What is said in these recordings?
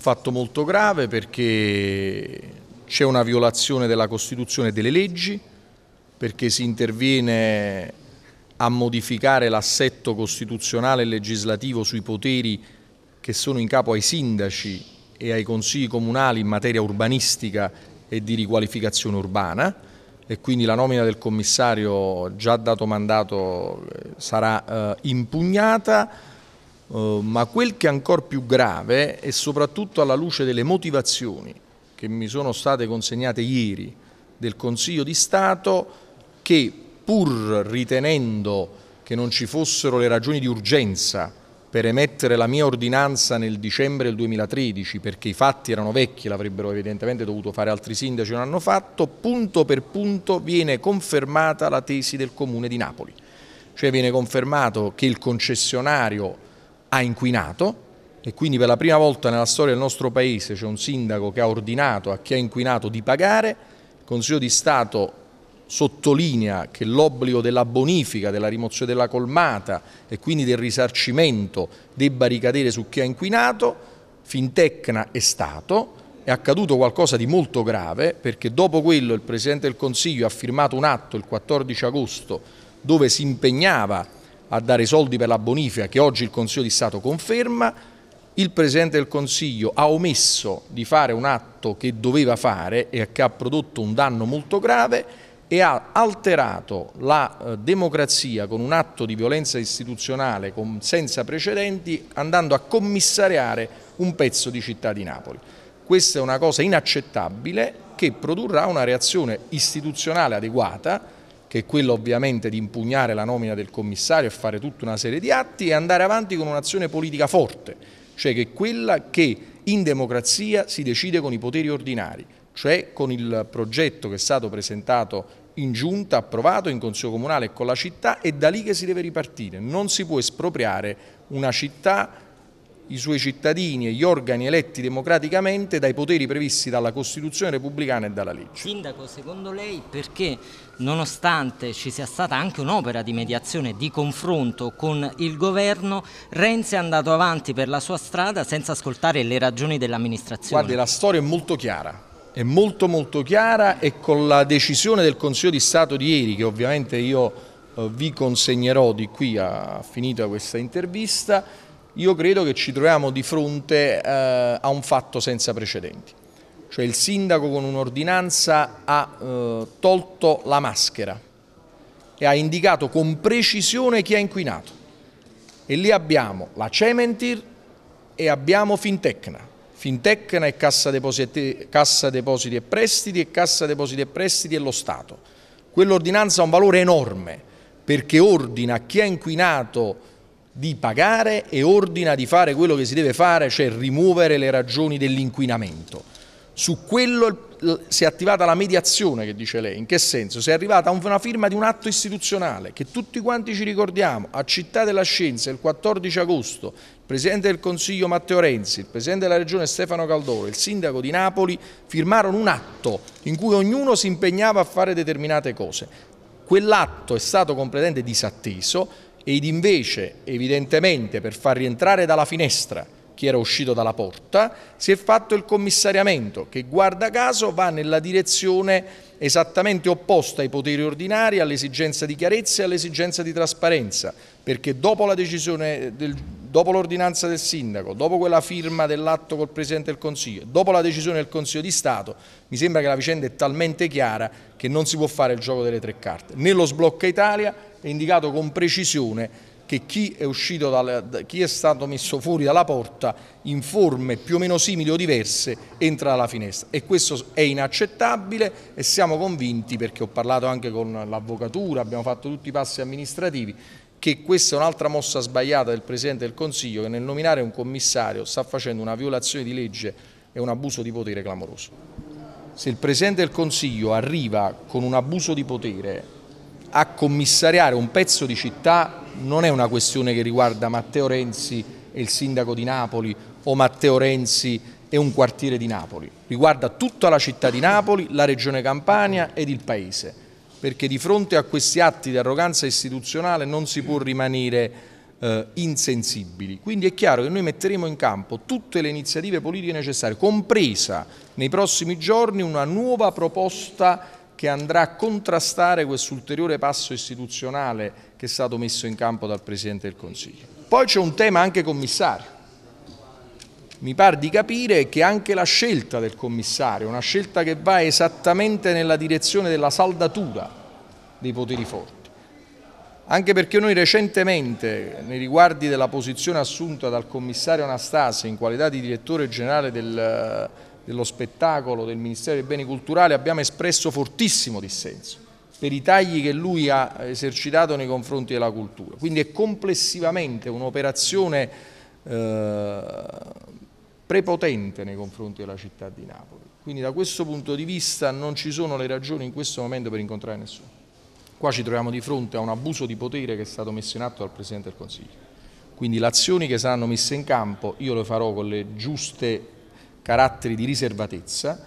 fatto molto grave perché c'è una violazione della Costituzione e delle leggi, perché si interviene a modificare l'assetto costituzionale e legislativo sui poteri che sono in capo ai sindaci e ai consigli comunali in materia urbanistica e di riqualificazione urbana e quindi la nomina del commissario già dato mandato eh, sarà eh, impugnata eh, ma quel che è ancora più grave è soprattutto alla luce delle motivazioni che mi sono state consegnate ieri del Consiglio di Stato che pur ritenendo che non ci fossero le ragioni di urgenza per emettere la mia ordinanza nel dicembre del 2013 perché i fatti erano vecchi, l'avrebbero evidentemente dovuto fare altri sindaci, non hanno fatto, punto per punto viene confermata la tesi del Comune di Napoli, cioè viene confermato che il concessionario ha inquinato e quindi per la prima volta nella storia del nostro Paese c'è un sindaco che ha ordinato a chi ha inquinato di pagare, il Consiglio di Stato sottolinea che l'obbligo della bonifica, della rimozione della colmata e quindi del risarcimento debba ricadere su chi ha inquinato, Fintecna è stato, è accaduto qualcosa di molto grave perché dopo quello il Presidente del Consiglio ha firmato un atto il 14 agosto dove si impegnava a dare soldi per la bonifica che oggi il Consiglio di Stato conferma, il Presidente del Consiglio ha omesso di fare un atto che doveva fare e che ha prodotto un danno molto grave e ha alterato la eh, democrazia con un atto di violenza istituzionale senza precedenti andando a commissariare un pezzo di città di Napoli. Questa è una cosa inaccettabile che produrrà una reazione istituzionale adeguata che è quello ovviamente di impugnare la nomina del commissario e fare tutta una serie di atti e andare avanti con un'azione politica forte, cioè che è quella che in democrazia si decide con i poteri ordinari, cioè con il progetto che è stato presentato in giunta, approvato in consiglio comunale e con la città, è da lì che si deve ripartire. Non si può espropriare una città i suoi cittadini e gli organi eletti democraticamente dai poteri previsti dalla Costituzione repubblicana e dalla legge. Sindaco, secondo lei perché nonostante ci sia stata anche un'opera di mediazione, di confronto con il governo, Renzi è andato avanti per la sua strada senza ascoltare le ragioni dell'amministrazione? Guardi, la storia è molto chiara è molto molto chiara e con la decisione del Consiglio di Stato di ieri, che ovviamente io eh, vi consegnerò di qui a finita questa intervista, io credo che ci troviamo di fronte eh, a un fatto senza precedenti. Cioè il sindaco con un'ordinanza ha eh, tolto la maschera e ha indicato con precisione chi ha inquinato. E lì abbiamo la Cementir e abbiamo Fintecna. Fintecna è Cassa Depositi, Cassa Depositi e Prestiti e Cassa Depositi e Prestiti è lo Stato. Quell'ordinanza ha un valore enorme perché ordina a chi ha inquinato di pagare e ordina di fare quello che si deve fare, cioè rimuovere le ragioni dell'inquinamento. Su quello si è attivata la mediazione che dice lei, in che senso? Si è arrivata a una firma di un atto istituzionale che tutti quanti ci ricordiamo, a Città della Scienza il 14 agosto, il Presidente del Consiglio Matteo Renzi, il Presidente della Regione Stefano Caldoro il Sindaco di Napoli firmarono un atto in cui ognuno si impegnava a fare determinate cose. Quell'atto è stato completamente disatteso, ed invece evidentemente per far rientrare dalla finestra chi era uscito dalla porta si è fatto il commissariamento che guarda caso va nella direzione esattamente opposta ai poteri ordinari, all'esigenza di chiarezza e all'esigenza di trasparenza, perché dopo la decisione del dopo l'ordinanza del sindaco, dopo quella firma dell'atto col Presidente del Consiglio, dopo la decisione del Consiglio di Stato, mi sembra che la vicenda è talmente chiara che non si può fare il gioco delle tre carte. Nello sblocca Italia è indicato con precisione che chi è, dal, chi è stato messo fuori dalla porta in forme più o meno simili o diverse entra dalla finestra e questo è inaccettabile e siamo convinti perché ho parlato anche con l'avvocatura, abbiamo fatto tutti i passi amministrativi che questa è un'altra mossa sbagliata del Presidente del Consiglio che nel nominare un commissario sta facendo una violazione di legge e un abuso di potere clamoroso. Se il Presidente del Consiglio arriva con un abuso di potere a commissariare un pezzo di città non è una questione che riguarda Matteo Renzi e il sindaco di Napoli o Matteo Renzi e un quartiere di Napoli, riguarda tutta la città di Napoli, la regione Campania ed il paese perché di fronte a questi atti di arroganza istituzionale non si può rimanere eh, insensibili. Quindi è chiaro che noi metteremo in campo tutte le iniziative politiche necessarie, compresa nei prossimi giorni una nuova proposta che andrà a contrastare questo ulteriore passo istituzionale che è stato messo in campo dal Presidente del Consiglio. Poi c'è un tema anche commissario mi pare di capire che anche la scelta del commissario, una scelta che va esattamente nella direzione della saldatura dei poteri forti, anche perché noi recentemente, nei riguardi della posizione assunta dal commissario Anastasi in qualità di direttore generale del, dello spettacolo del Ministero dei Beni Culturali, abbiamo espresso fortissimo dissenso per i tagli che lui ha esercitato nei confronti della cultura. Quindi è complessivamente un'operazione eh, prepotente nei confronti della città di Napoli. Quindi da questo punto di vista non ci sono le ragioni in questo momento per incontrare nessuno. Qua ci troviamo di fronte a un abuso di potere che è stato messo in atto dal Presidente del Consiglio. Quindi le azioni che saranno messe in campo io le farò con le giuste caratteri di riservatezza.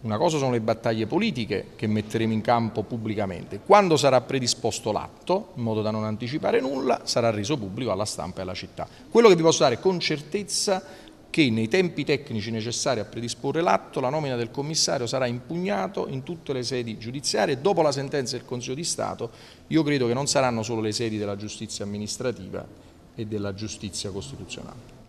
Una cosa sono le battaglie politiche che metteremo in campo pubblicamente. Quando sarà predisposto l'atto, in modo da non anticipare nulla, sarà reso pubblico alla stampa e alla città. Quello che vi posso dare con certezza che nei tempi tecnici necessari a predisporre l'atto la nomina del commissario sarà impugnato in tutte le sedi giudiziarie dopo la sentenza del Consiglio di Stato io credo che non saranno solo le sedi della giustizia amministrativa e della giustizia costituzionale.